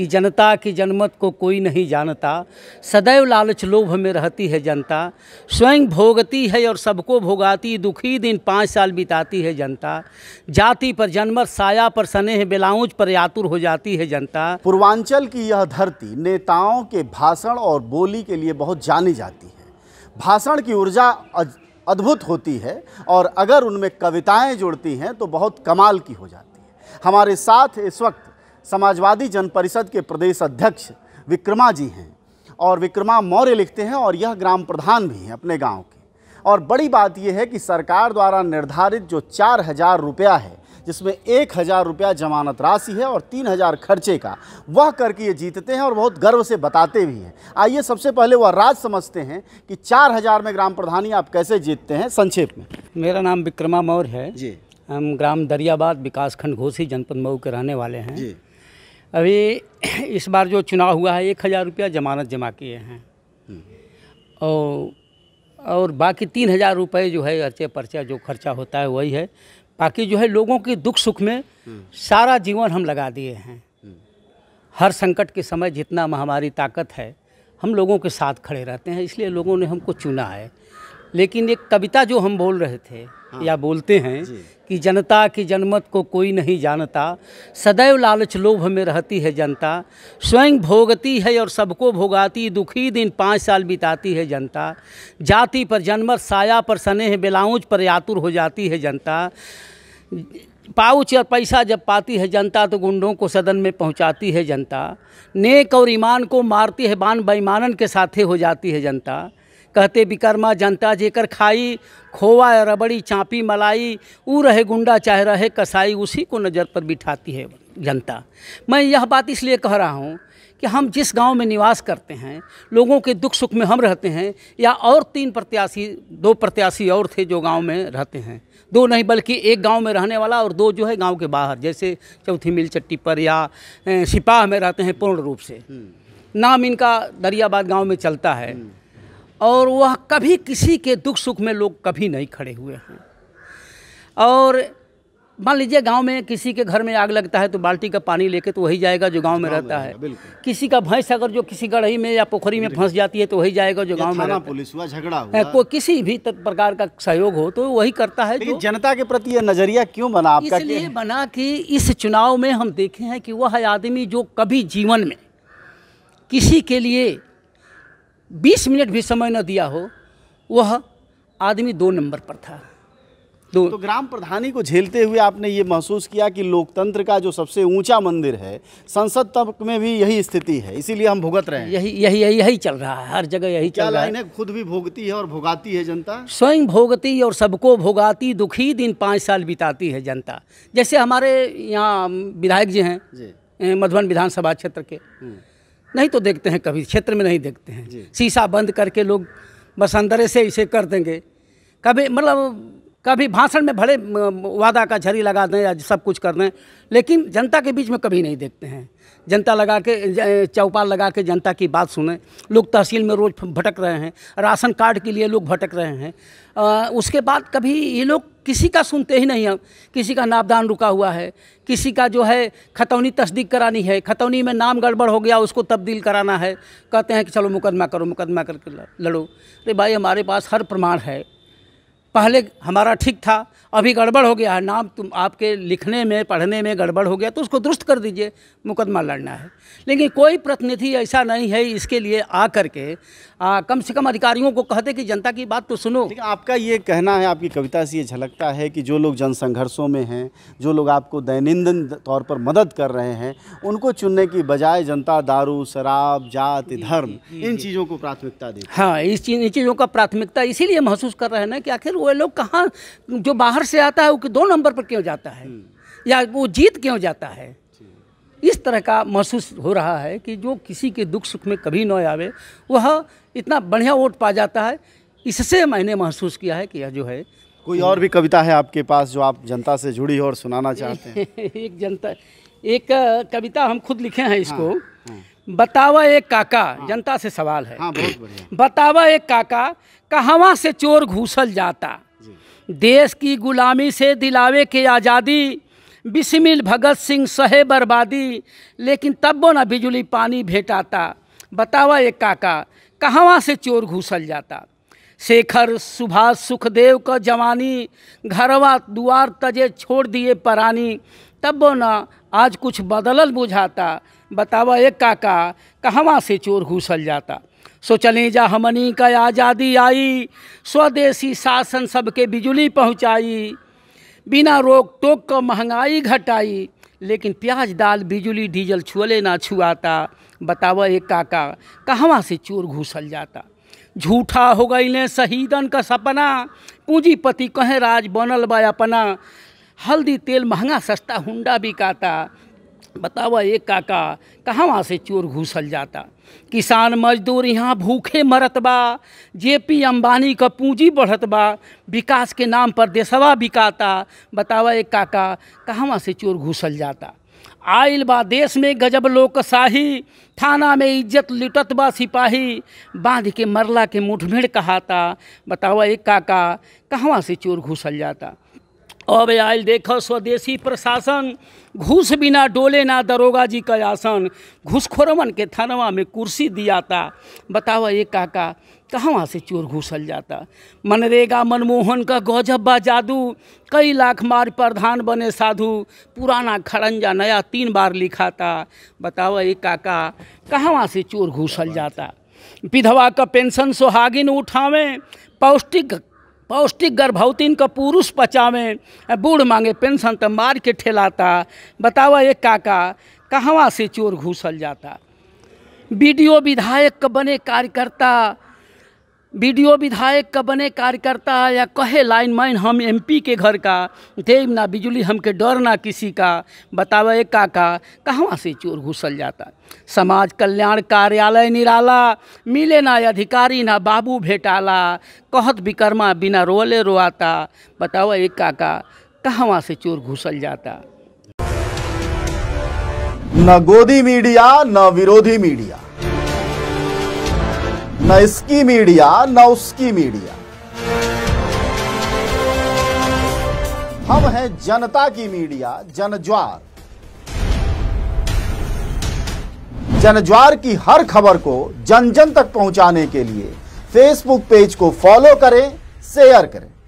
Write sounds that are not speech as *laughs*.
कि जनता की जनमत को कोई नहीं जानता सदैव लालच लोभ में रहती है जनता स्वयं भोगती है और सबको भोगाती दुखी दिन पाँच साल बिताती है जनता जाति पर जनमत साया पर स्नेह बेलाउज पर यातुर हो जाती है जनता पूर्वांचल की यह धरती नेताओं के भाषण और बोली के लिए बहुत जानी जाती है भाषण की ऊर्जा अद्भुत होती है और अगर उनमें कविताएँ जुड़ती हैं तो बहुत कमाल की हो जाती है हमारे साथ इस वक्त समाजवादी जनपरिषद के प्रदेश अध्यक्ष विक्रमा जी हैं और विक्रमा मौर्य लिखते हैं और यह ग्राम प्रधान भी हैं अपने गांव के और बड़ी बात यह है कि सरकार द्वारा निर्धारित जो चार हज़ार रुपया है जिसमें एक हज़ार रुपया जमानत राशि है और तीन हज़ार खर्चे का वह करके ये जीतते हैं और बहुत गर्व से बताते भी हैं आइए सबसे पहले वह राज समझते हैं कि चार हज़ार में ग्राम प्रधानी आप कैसे जीतते हैं संक्षेप में मेरा नाम विक्रमा मौर्य है जी हम ग्राम दरियाबाद विकासखंड घोसी जनपद मऊ के रहने वाले हैं जी अभी *clears throat* इस बार जो चुनाव हुआ है एक हज़ार रुपया जमानत जमा किए हैं और और बाकी तीन हज़ार रुपये जो है अर्चे पर्चा जो खर्चा होता है वही है बाकी जो है लोगों के दुख सुख में सारा जीवन हम लगा दिए हैं हर संकट के समय जितना हमारी ताकत है हम लोगों के साथ खड़े रहते हैं इसलिए लोगों ने हमको चुना है लेकिन एक कविता जो हम बोल रहे थे हाँ, या बोलते हैं कि जनता की जनमत को कोई नहीं जानता सदैव लालच लोभ में रहती है जनता स्वयं भोगती है और सबको भोगाती दुखी दिन पाँच साल बिताती है जनता जाति पर जनमत साया पर सनेह बेलाउज पर यातुर हो जाती है जनता पाउच और पैसा जब पाती है जनता तो गुंडों को सदन में पहुंचाती है जनता नेक और ईमान को मारती है बान बेईमानन के साथे हो जाती है जनता कहते बिकरमा जनता जेकर खाई खोवा रबड़ी चाँपी मलाई ऊ रहे गुंडा चाहे रहे कसाई उसी को नज़र पर बिठाती है जनता मैं यह बात इसलिए कह रहा हूँ कि हम जिस गांव में निवास करते हैं लोगों के दुख सुख में हम रहते हैं या और तीन प्रत्याशी दो प्रत्याशी और थे जो गांव में रहते हैं दो नहीं बल्कि एक गांव में रहने वाला और दो जो है गांव के बाहर जैसे चौथी मिल चट्टी पर या सिपाह में रहते हैं पूर्ण रूप से नाम इनका दरियाबाद गाँव में चलता है हम्म। और वह कभी किसी के दुख सुख में लोग कभी नहीं खड़े हुए हैं और मान लीजिए गांव में किसी के घर में आग लगता है तो बाल्टी का पानी लेके तो वही जाएगा जो गांव में रहता है किसी का भैंस अगर जो किसी गढ़ी में या पोखरी में फंस जाती है तो वही जाएगा जो गांव में रहता पुलिस हुआ झगड़ा हुआ कोई किसी भी प्रकार का सहयोग हो तो वही करता है जो जनता के प्रति यह नजरिया क्यों बना आपका इसलिए बना कि इस चुनाव में हम देखे हैं कि वह आदमी जो कभी जीवन में किसी के लिए बीस मिनट भी समय न दिया हो वह आदमी दो नंबर पर था दो तो ग्राम प्रधानी को झेलते हुए आपने ये महसूस किया कि लोकतंत्र का जो सबसे ऊंचा मंदिर है संसद तक में भी यही स्थिति है इसीलिए हम भुगत रहे हैं यही यही यही यही चल रहा है हर जगह यही चल रहा है खुद भी भोगती है और भोगाती है जनता स्वयं भोगती और सबको भोगाती दुखी दिन पाँच साल बिताती है जनता जैसे हमारे यहाँ विधायक जी हैं मधुबन विधानसभा क्षेत्र के हम्म। नहीं तो देखते हैं कभी क्षेत्र में नहीं देखते हैं शीशा बंद करके लोग बस अंदर से इसे कर देंगे कभी मतलब कभी भाषण में भले वादा का झरी लगा दें या सब कुछ कर दें लेकिन जनता के बीच में कभी नहीं देखते हैं जनता लगा के चौपाल लगा के जनता की बात सुने लोग तहसील में रोज़ भटक रहे हैं राशन कार्ड के लिए लोग भटक रहे हैं आ, उसके बाद कभी ये लोग किसी का सुनते ही नहीं हैं किसी का नापदान रुका हुआ है किसी का जो है खतौनी तस्दीक करानी है खतौनी में नाम गड़बड़ हो गया उसको तब्दील कराना है कहते हैं कि चलो मुकदमा करो मुकदमा करके लड़ो अरे भाई हमारे पास हर प्रमाण है पहले हमारा ठीक था अभी गड़बड़ हो गया है नाम तुम आपके लिखने में पढ़ने में गड़बड़ हो गया तो उसको दुरुस्त कर दीजिए मुकदमा लड़ना है लेकिन कोई प्रतिनिधि ऐसा नहीं है इसके लिए आ कर के आ, कम से कम अधिकारियों को कहते कि जनता की बात तो सुनो लेकिन आपका ये कहना है आपकी कविता से ये झलकता है कि जो लोग जनसंघर्षों में हैं जो लोग आपको दैनंदिन तौर पर मदद कर रहे हैं उनको चुनने की बजाय जनता दारू शराब जाति धर्म इन चीज़ों को प्राथमिकता दी हाँ इस चीज़ों का प्राथमिकता इसीलिए महसूस कर रहे हैं ना कि आखिर वो लोग कहाँ जो बाहर से आता है वो दो नंबर पर क्यों जाता है या वो जीत क्यों जाता है इस तरह का महसूस हो रहा है कि जो किसी के दुख सुख में कभी न आवे वह इतना बढ़िया वोट पा जाता है इससे मैंने महसूस किया है कि यह जो है कोई और भी कविता है आपके पास जो आप जनता से जुड़ी हो और सुनाना चाहते हैं *laughs* एक जनता एक कविता हम खुद लिखे हैं इसको हाँ, हाँ। बतावा एक काका हाँ। जनता से सवाल है हाँ, बहुत बतावा एक काका कहवा से चोर घुसल जाता देश की गुलामी से दिलावे के आज़ादी बिस्मिल भगत सिंह सहे बर्बादी लेकिन तब्बो ना बिजली पानी भेटाता बतावा एक काका कहाँ से चोर घुसल जाता शेखर सुभाष सुखदेव का जवानी घरवा दुआर तजे छोड़ दिए परानी तब्बो ना आज कुछ बदलल बुझाता बतावा एक काका कहाँ से चोर घुसल जाता सोचने जा हमनी का आज़ादी आई स्वदेशी शासन सबके बिजली पहुँचाई बिना रोक टोक का महंगाई घटाई लेकिन प्याज दाल बिजली डीजल छुअले ना छुआता बतावा एक काका कहाँ से चोर घुसल जाता झूठा हो गई शहीदन का सपना पूंजीपति कहें राज बनल बा अपना हल्दी तेल महंगा सस्ता हुंडा बिकाता बतावा ये काका कहाँ से चोर घुसल जाता किसान मजदूर यहाँ भूखे मरत बा जे पी अम्बानी का पूंजी बढ़त बा विकास के नाम पर देशवा बिकाता बतावा ये काका कहाँ से चोर घुसल जाता आयल बा देश में गजब लोकशाही थाना में इज्जत लुटत बा सिपाही बांध के मरला के मुठभेड़ कहाता बतावा एक काका कहाँ से चोर घुसल जाता अब आयल देख स्वदेशी प्रशासन घूस बिना डोले ना दरोगा जी का आसन घुसखोरवन के थानवा में कुर्सी दिया था बताओ ये काका कहाँ से चोर घुसल जाता मनरेगा मनमोहन का गौजब्बा जादू कई लाख मार प्रधान बने साधु पुराना खड़ंजा नया तीन बार लिखा था बताओ ये काका कहाँ से चोर घुसल जाता विधवा का पेंशन सुहागिन उठावें पौष्टिक पौष्टिक गर्भवतीन का पुरुष पचावें बूढ़ मांगे पेंशन तो मार के ठेलाता बतावा एक काका कहाँ से चोर घुसल जाता वीडियो विधायक का बने कार्यकर्ता वीडियो विधायक का बने कार्यकर्ता या कहे लाइन माइन हम एमपी के घर का देव ना बिजली हमके डर ना किसी का बतावे का का कहाँ से चोर घुसल जाता समाज कल्याण कार्यालय निराला मिले ना अधिकारी ना बाबू भेटाला कहत विकर्मा बिना रोले रोआता बताओ एक काका कहाँ से चोर घुसल जाता न गोदी मीडिया न विरोधी मीडिया न इसकी मीडिया न उसकी मीडिया हम हैं जनता की मीडिया जनज्वार जनज्वार की हर खबर को जन जन तक पहुंचाने के लिए फेसबुक पेज को फॉलो करें शेयर करें